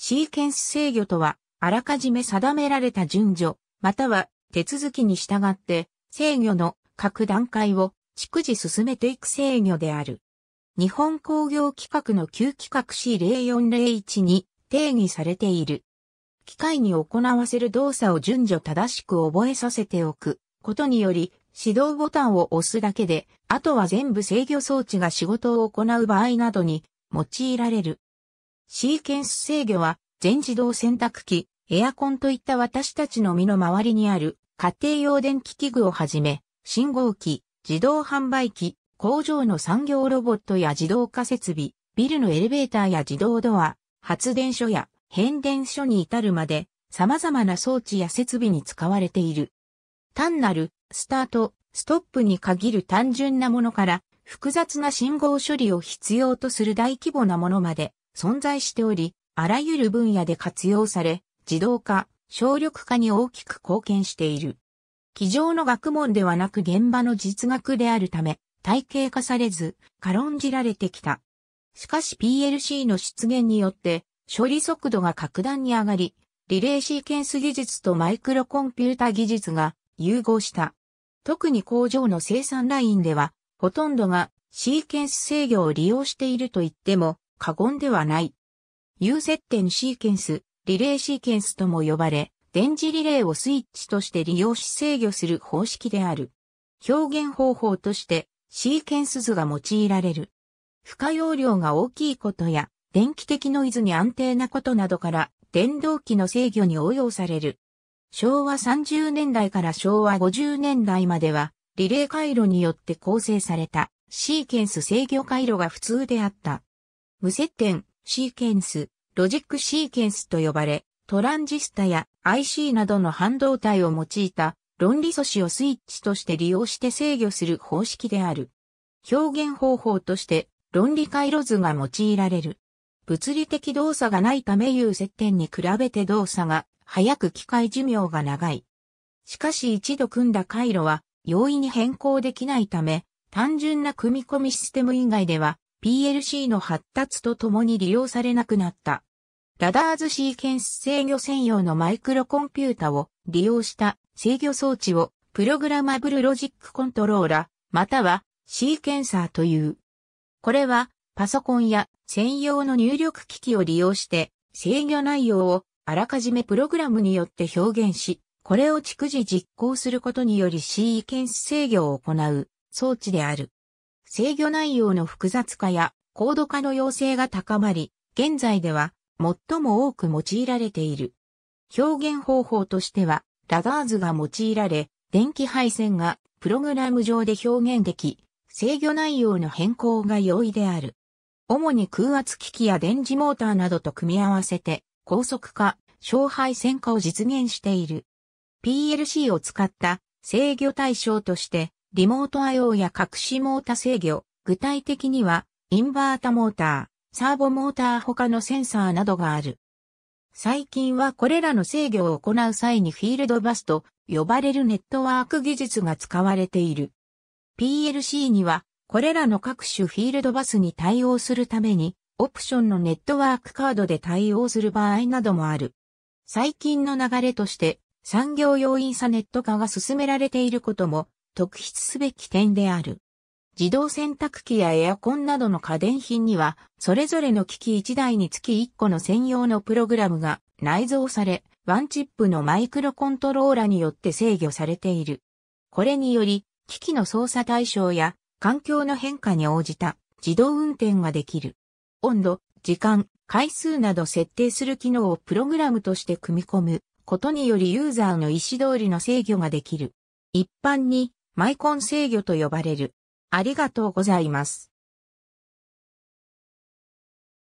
シーケンス制御とは、あらかじめ定められた順序、または手続きに従って、制御の各段階を逐次進めていく制御である。日本工業規格の旧規格 C0401 に定義されている。機械に行わせる動作を順序正しく覚えさせておくことにより、指導ボタンを押すだけで、あとは全部制御装置が仕事を行う場合などに用いられる。シーケンス制御は全自動洗濯機、エアコンといった私たちの身の回りにある家庭用電気器具をはじめ、信号機、自動販売機、工場の産業ロボットや自動化設備、ビルのエレベーターや自動ドア、発電所や変電所に至るまで様々な装置や設備に使われている。単なるスタート、ストップに限る単純なものから複雑な信号処理を必要とする大規模なものまで存在しており、あらゆる分野で活用され、自動化、省力化に大きく貢献している。机上の学問ではなく現場の実学であるため、体系化されず、軽んじられてきた。しかし PLC の出現によって、処理速度が格段に上がり、リレーシーケンス技術とマイクロコンピュータ技術が融合した。特に工場の生産ラインでは、ほとんどがシーケンス制御を利用していると言っても過言ではない。有接点シーケンス、リレーシーケンスとも呼ばれ、電磁リレーをスイッチとして利用し制御する方式である。表現方法として、シーケンス図が用いられる。負荷容量が大きいことや、電気的ノイズに安定なことなどから、電動機の制御に応用される。昭和30年代から昭和50年代までは、リレー回路によって構成されたシーケンス制御回路が普通であった。無接点、シーケンス、ロジックシーケンスと呼ばれ、トランジスタや IC などの半導体を用いた論理素子をスイッチとして利用して制御する方式である。表現方法として論理回路図が用いられる。物理的動作がないため有接点に比べて動作が早く機械寿命が長い。しかし一度組んだ回路は容易に変更できないため、単純な組み込みシステム以外では PLC の発達とともに利用されなくなった。ラダーズシーケンス制御専用のマイクロコンピュータを利用した制御装置をプログラマブルロジックコントローラまたはシーケンサーという。これはパソコンや専用の入力機器を利用して制御内容をあらかじめプログラムによって表現し、これを逐次実行することによりシーケンス制御を行う装置である。制御内容の複雑化や高度化の要請が高まり、現在では最も多く用いられている。表現方法としては、ラダーズが用いられ、電気配線がプログラム上で表現でき、制御内容の変更が容易である。主に空圧機器や電磁モーターなどと組み合わせて、高速化、勝敗線化を実現している。PLC を使った制御対象として、リモート IO や隠しモータ制御、具体的には、インバータモーター、サーボモーター他のセンサーなどがある。最近はこれらの制御を行う際にフィールドバスと呼ばれるネットワーク技術が使われている。PLC にはこれらの各種フィールドバスに対応するためにオプションのネットワークカードで対応する場合などもある。最近の流れとして産業用インサネット化が進められていることも特筆すべき点である。自動洗濯機やエアコンなどの家電品には、それぞれの機器1台につき1個の専用のプログラムが内蔵され、ワンチップのマイクロコントローラによって制御されている。これにより、機器の操作対象や環境の変化に応じた自動運転ができる。温度、時間、回数など設定する機能をプログラムとして組み込むことによりユーザーの意思通りの制御ができる。一般にマイコン制御と呼ばれる。ありがとうございます。